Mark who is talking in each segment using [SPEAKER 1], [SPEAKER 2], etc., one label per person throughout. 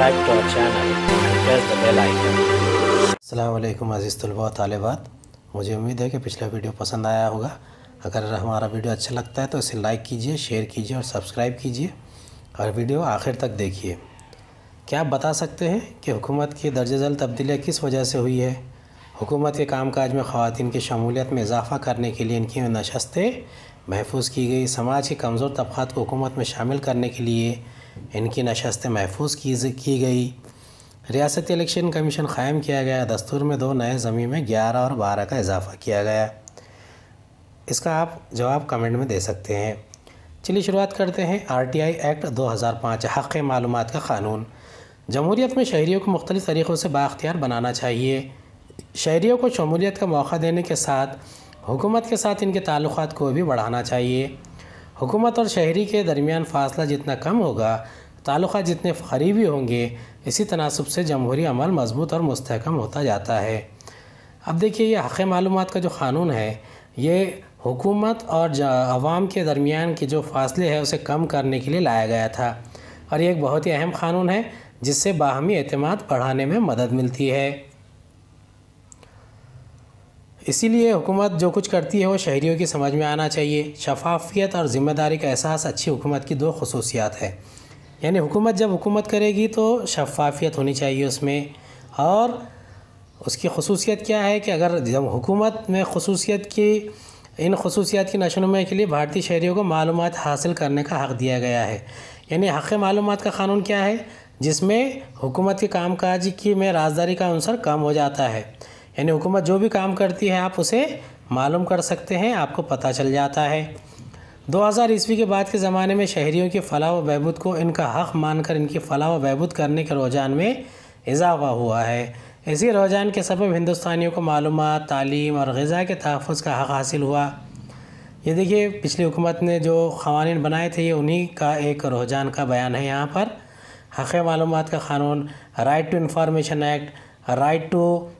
[SPEAKER 1] subscribe to our channel and press the bell icon अस्सलाम वालेकुम अजीज़ तलबा तालिबात मुझे उम्मीद है कि पिछला वीडियो पसंद आया होगा अगर हमारा वीडियो अच्छा लगता है तो इसे लाइक कीजिए शेयर कीजिए और सब्सक्राइब कीजिए और वीडियो आखिर तक देखिए क्या आप बता सकते हैं कि हुकूमत की दर्ज झल तब्दीलियाँ किस वजह से हुई है हुकूमत के कामकाज में खातन की शमूलियत में इजाफ़ा करने के लिए इनकी नशस्तें महफूज की गई समाज के कमज़ोर तबक़ात को हुकूमत में शामिल करने के लिए इनकी नशस्तें महफूज की की गई रियासती इलेक्शन कमीशन क़ायम किया गया दस्तूर में दो नए ज़मीन में ग्यारह और बारह का इजाफ़ा किया गया इसका आप जवाब कमेंट में दे सकते हैं चलिए शुरुआत करते हैं आर टी आई एक्ट दो हज़ार पाँच हक़ मालूम का क़ानून जमहूरीत में शहरीों को मुख्तलिफ़ तरीक़ों से बाख्तियार बनाना चाहिए शहरीों को शमूलियत का मौका देने के साथ हुकूमत के साथ इनके तल्लत को भी बढ़ाना चाहिए हुकूमत और शहरी के दरमियान फासला जितना कम होगा ताल्लुक जितने करीबी होंगे इसी तनासब से जमहूरी अमल मजबूत और मस्तकम होता जाता है अब देखिए ये हक़ मालूम का जो क़ानून है ये हुकूमत और आवाम के दरमियान के जो फासले हैं उसे कम करने के लिए लाया गया था और ये एक बहुत ही अहम क़ानून है जिससे बाहमी अतमाद बढ़ाने में मदद मिलती है इसीलिए हुकूमत जो कुछ करती है वो शहरीों की समझ में आना चाहिए शफाफियत और ज़िम्मेदारी का एहसास अच्छी हुकूमत की दो खसूसियात है यानी हुकूमत जब हुकूमत करेगी तो शफाफियत होनी चाहिए उसमें और उसकी खसूसियत क्या है कि अगर जब हुकूमत में खसूसियत की इन खसूसियात की नशोनुमा के लिए भारतीय शहरीों को मालूम हासिल करने का हक़ दिया गया है यानी हक़ मालूम का क़ानून क्या है जिसमें हुकूमत के काम काज की में राजदारी का अनसर कम हो जाता है यानी हुकूमत जो भी काम करती है आप उसे मालूम कर सकते हैं आपको पता चल जाता है 2000 ईस्वी के बाद के ज़माने में शहरीों की फलाह व बहबूद को इनका हक़ मानकर इनकी फलाह व बहबूद करने के रुझान में इजाफा हुआ है इसी रुझान के सबब हिंदुस्तानियों को मालूम तालीम और गज़ा के तहफ़ का हक़ हासिल हुआ ये देखिए पिछली हुकूमत ने जो खवानी बनाए थे ये उन्हीं का एक रुझान का बयान है यहाँ पर हक़ मालूम का क़ानून right to information act right to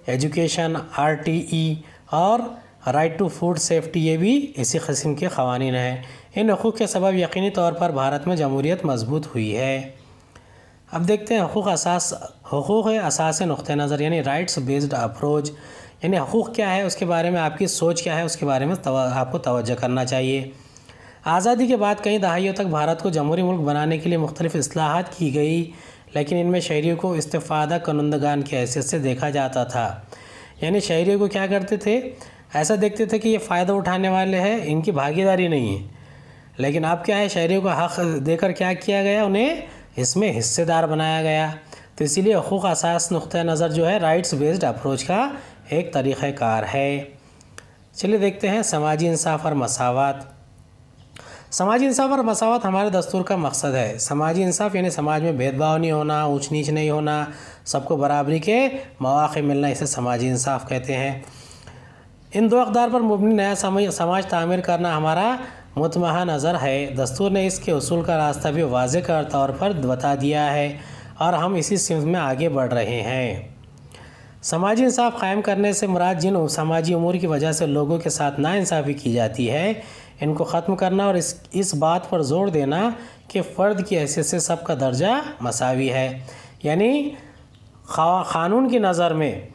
[SPEAKER 1] education R T E और राइट टू फूड सेफ्टी ये भी इसी कस्म के कवानीन हैं इन हकूक़ के सबब यकीनी तौर पर भारत में जमहूरीत मजबूत हुई है अब देखते हैं हकूक़ असास हकूक़ असास नुक़ नज़र यानी राइट्स बेस्ड अप्रोच यानी हकूक़ क्या है उसके बारे में आपकी सोच क्या है उसके बारे में तव, आपको तोज्जह करना चाहिए आज़ादी के बाद कई दहाइयों तक भारत को जमहूरी मुल्क बनाने के लिए मुख्तलिफ़ असलाहत की गई लेकिन इनमें शहरी को इस्तादा कनुंदगान की हैसियत से देखा जाता था यानी शहरी को क्या करते थे ऐसा देखते थे कि ये फ़ायदा उठाने वाले हैं इनकी भागीदारी नहीं है लेकिन अब क्या है शहरी का हक़ देकर क्या किया गया उन्हें इसमें हिस्सेदार बनाया गया तो इसीलिए हकूक़ असास नुक़ नज़र जो है राइट्स बेस्ड अप्रोच का एक तरीक़ार है चलिए देखते हैं समाजी इंसाफ और मसावत समाजी इंसाफ और मसावत हमारे दस्तूर का मकसद है समाजी इंसाफ यानी समाज में भेदभाव नहीं होना ऊँच नीच नहीं होना सबको बराबरी के मौाक़े मिलना इसे समाजी इंसाफ कहते हैं इन दो अकदार पर मुबनी नया समाज समाज तामीर करना हमारा मतमह नज़र है दस्तूर ने इसके असूल का रास्ता भी वाज कर तौर पर बता दिया है और हम इसी सिंह में आगे बढ़ रहे हैं समाजी इंसाफ कायम करने से मुराद जिन समाजी उमूर की वजह से लोगों के साथ नाानसाफ़ी की जाती है इनको ख़त्म करना और इस इस बात पर जोर देना कि फ़र्द की हैसियत से सबका दर्जा मसावी है यानी क़ानून की नज़र में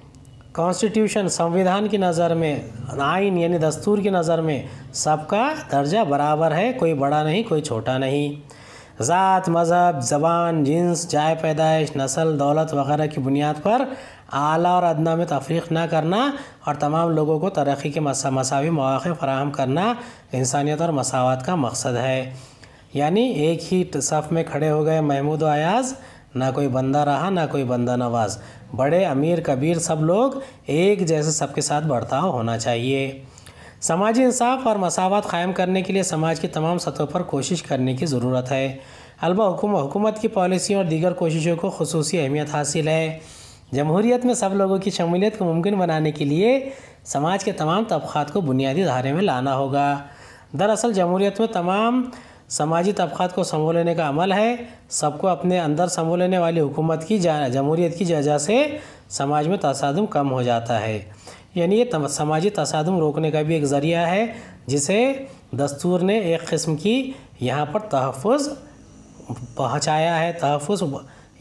[SPEAKER 1] कॉन्स्टिट्यूशन संविधान की नज़र में आइन यानी दस्तूर की नज़र में सबका दर्जा बराबर है कोई बड़ा नहीं कोई छोटा नहीं ज़ात मज़हब ज़बान जिन्स जाय पैदाइश नसल दौलत वगैरह की बुनियाद पर आला और अदना में तफरीक ना करना और तमाम लोगों को तरक्की के मसावी मौक़े फ़राहम करना इंसानियत और मसावत का मकसद है यानी एक ही सफ़ में खड़े हो गए महमूद अयाज़ ना कोई बंदा रहा ना कोई बंदा नवाज बड़े अमीर कबीर सब लोग एक जैसे सबके साथ बर्ताव होना चाहिए समाजी इंसाफ और मसावत कायम करने के लिए समाज की तमाम सतहों पर कोशिश करने की ज़रूरत है अलबा हुकूमत की पॉलिसियों और दीगर कोशिशों को खसूस अहमियत हासिल है जमहूरीत में सब लोगों की शमूलियत को मुमकिन बनाने के लिए समाज के तमाम तबक़ात को बुनियादी धारे में लाना होगा दरअसल जमहूरीत में तमाम समाजी तबक़ात को संभो लेने का अमल है सबको अपने अंदर संभो लेने वाली हुकूमत की जमहूरीत की वजह से समाज में तसादम कम हो जाता है यानी ये समाजी तसादम रोकने का भी एक ज़रिया है जिसे दस्तूर ने एक किस्म की यहाँ पर तहफ़ पहुँचाया है तहफ़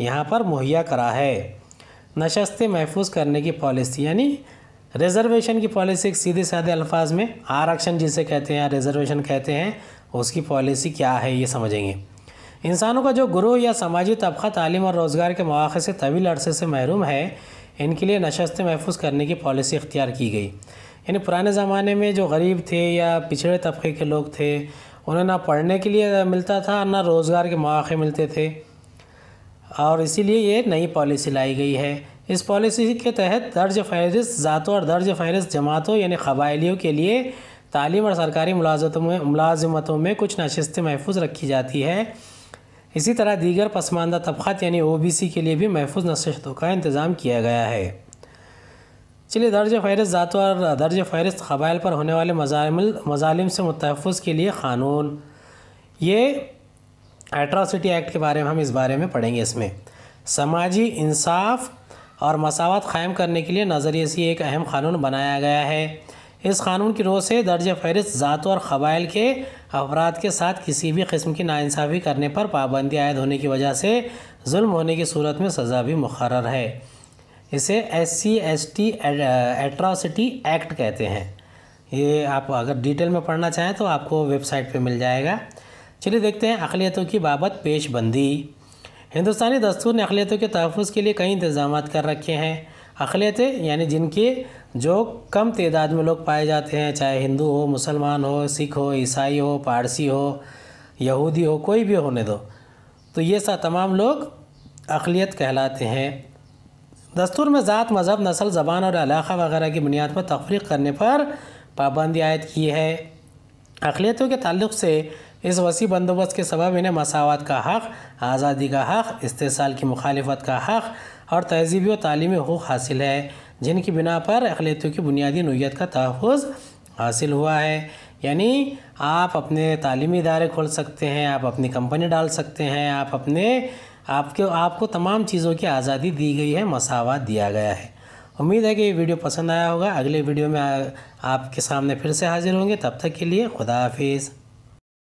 [SPEAKER 1] यहाँ पर मुहैया करा है नशस्तें महफूज करने की पॉलिसी यानी रिज़र्वेशन की पॉलिसी एक सीधे साधे अल्फाज में आरक्षण जिसे कहते हैं रिज़र्वेशन कहते हैं उसकी पॉलिसी क्या है ये समझेंगे इंसानों का जो ग्रोह या समाजी तबका तालीम और रोज़गार के मौक़े से तवील अरसे से महरूम है इनके लिए नशस्त महफूज करने की पॉलिसी इख्तियार की गई यानी पुराने ज़माने में जो गरीब थे या पिछड़े तबके के लोग थे उन्हें ना पढ़ने के लिए मिलता था ना रोज़गार के मौक़े मिलते थे और इसीलिए ये नई पॉलिसी लाई गई है इस पॉलिसी के तहत दर्ज फहरिस्त ज़ातों और दर्ज फहरिस्त जमातों यानी कबायलियों के लिए तालीम और सरकारी मुलाजतों में मुलाजमतों में कुछ नशस्तें महफूज रखी जाती है इसी तरह दीगर पसमानदा तबक़ात यानी सी के लिए भी महफूज नशस्तों का इंतज़ाम किया गया है चलिए दर्ज फहरस्त ज़ात और दर्ज फहरस्त कबाइल पर होने वाले मजामिल मजालिम से मुतफ़ के लिए क़ानून ये एट्रासिटी एक्ट के बारे में हम इस बारे में पढ़ेंगे इसमें समाजी इंसाफ और मसावत क़ायम करने के लिए नज़रिए से एक अहम क़ानून बनाया गया है इस कानून की रोज से दर्ज फहरिस्त ज़ातों और कबाइल के अफराद के साथ किसी भी कस्म की नाानसाफ़ी करने पर पाबंदी आयद होने की वजह से जुल्म होने की सूरत में सज़ा भी मुकर है इसे S C S T atrocity act कहते हैं ये आप अगर डिटेल में पढ़ना चाहें तो आपको वेबसाइट पर मिल जाएगा चलिए देखते हैं अकलीतों की बाबत पेशबंदी हिंदुस्तानी दस्तूर ने अकलीतों के तहफ़ के लिए कई इंतजाम कर रखे हैं अखिलियतें यानी जिनके जो कम तादाद में लोग पाए जाते हैं चाहे हिंदू हो मुसलमान हो सिख हो ईसाई हो पारसी हो यहूदी हो कोई भी होने दो तो ये सा तमाम लोग अखिलियत कहलाते हैं दस्तूर में ज़ात मज़हब नस्ल ज़बान और इलाक़ा वगैरह की बुनियाद पर तफरीक करने पर पाबंदी आयद की है अखिलियतों के तल्ल से इस वसी बंदोबस्त के सबब इन्हें मसावत का हक़ आज़ादी का हक़ इस्तेसाल की मुखालफत का हक़ और तहजीबी और तलीमी हक़ हासिल है जिनकी बिना पर अखिलतियों की बुनियादी नोयत का तहफ़ हासिल हुआ है यानी आप अपने तलीमी इदारे खोल सकते हैं आप अपनी कंपनी डाल सकते हैं आप अपने आपके आपको तमाम चीज़ों की आज़ादी दी गई है मसावा दिया गया है उम्मीद है कि ये वीडियो पसंद आया होगा अगले वीडियो में आ, आपके सामने फिर से हाजिर होंगे तब तक के लिए खुदा हाफिज़